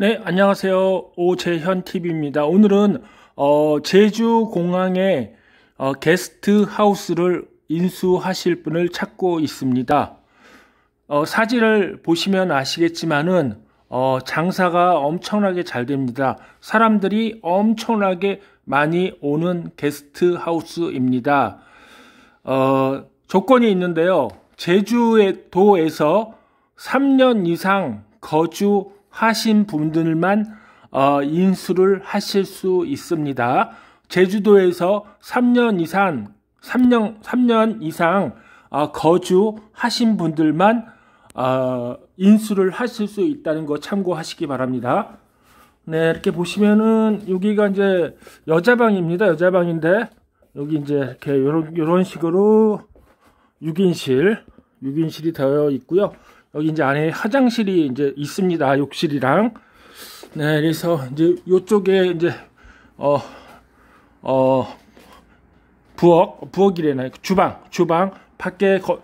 네, 안녕하세요. 오재현 TV입니다. 오늘은 어, 제주 공항에 어, 게스트 하우스를 인수하실 분을 찾고 있습니다. 어, 사진을 보시면 아시겠지만은 어, 장사가 엄청나게 잘 됩니다. 사람들이 엄청나게 많이 오는 게스트 하우스입니다. 어, 조건이 있는데요. 제주도에서 3년 이상 거주 하신 분들만 어, 인수를 하실 수 있습니다. 제주도에서 3년 이상 3년 3년 이상 어, 거주하신 분들만 어, 인수를 하실 수 있다는 거 참고하시기 바랍니다. 네, 이렇게 보시면은 여기가 이제 여자방입니다. 여자방인데 여기 이제 이렇게 요런 요런 식으로 6인실 6인실이 되어 있고요. 여기 이제 안에 화장실이 이제 있습니다. 욕실이랑. 네, 그래서 이제 요쪽에 이제 어, 어, 부엌, 부엌이래나 주방, 주방, 밖에 거,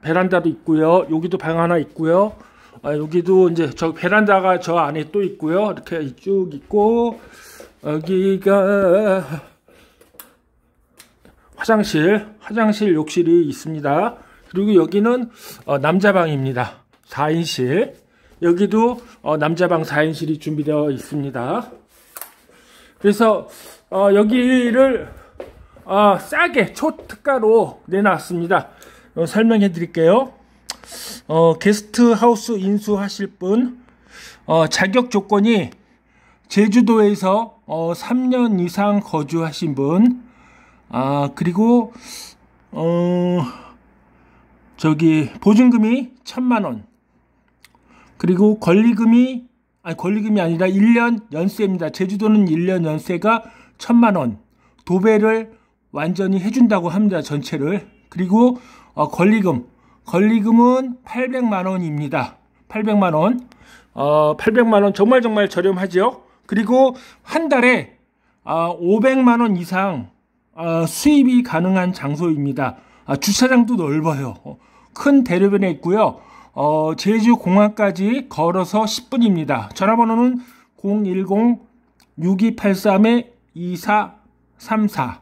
베란다도 있고요. 여기도 방 하나 있고요. 아, 여기도 이제 저 베란다가 저 안에 또 있고요. 이렇게 쭉 있고 여기가 화장실, 화장실 욕실이 있습니다. 그리고 여기는 어, 남자 방입니다. 4인실 여기도 어, 남자방 4인실이 준비되어 있습니다 그래서 어, 여기를 어, 싸게 초특가로 내놨습니다 어, 설명해 드릴게요 어, 게스트하우스 인수하실 분 어, 자격 조건이 제주도에서 3년 이상 거주하신 분 아, 그리고 어, 저기 보증금이 1 천만 원 그리고 권리금이 아니 권리금이 아니라 1년 연세입니다. 제주도는 1년 연세가 천만 원 도배를 완전히 해준다고 합니다. 전체를 그리고 어, 권리금 권리금은 800만 원입니다. 800만 원 어, 800만 원 정말 정말 저렴하죠. 그리고 한 달에 어, 아, 500만 원 이상 어, 수입이 가능한 장소입니다. 아, 주차장도 넓어요. 큰 대로변에 있고요. 어, 제주 공항까지 걸어서 10분입니다. 전화번호는 010-6283-2434.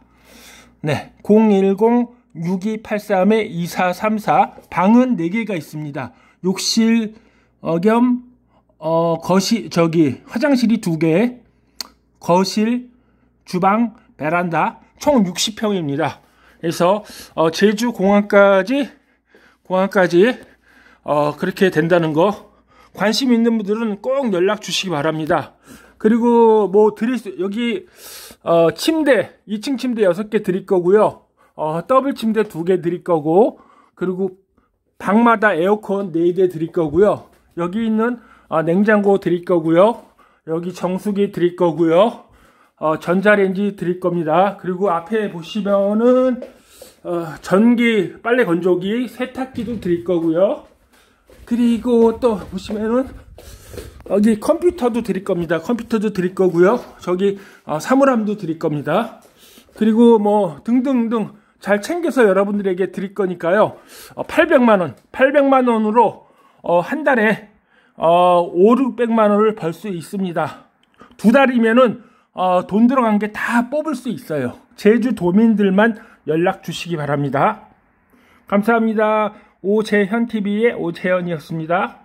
네, 010-6283-2434. 방은 4개가 있습니다. 욕실 어, 겸, 어, 거실, 저기, 화장실이 2개, 거실, 주방, 베란다, 총 60평입니다. 그래서, 어, 제주 공항까지, 공항까지 어, 그렇게 된다는 거 관심 있는 분들은 꼭 연락 주시기 바랍니다. 그리고 뭐 드릴 수 여기 어, 침대 2층 침대 6개 드릴 거고요. 어, 더블 침대 2개 드릴 거고 그리고 방마다 에어컨 4대 드릴 거고요. 여기 있는 어, 냉장고 드릴 거고요. 여기 정수기 드릴 거고요. 어, 전자레인지 드릴 겁니다. 그리고 앞에 보시면은 어, 전기 빨래 건조기 세탁기도 드릴 거고요. 그리고 또 보시면은 여기 컴퓨터도 드릴 겁니다. 컴퓨터도 드릴 거고요. 저기 어, 사물함도 드릴 겁니다. 그리고 뭐 등등등 잘 챙겨서 여러분들에게 드릴 거니까요. 800만 어, 원, 800만 원으로 어, 한 달에 어, 5, 600만 원을 벌 수 있습니다. 두 달이면은 어, 돈 들어간 게 다 뽑을 수 있어요. 제주 도민들만 연락 주시기 바랍니다. 감사합니다. 오재현 TV의 오재현이었습니다.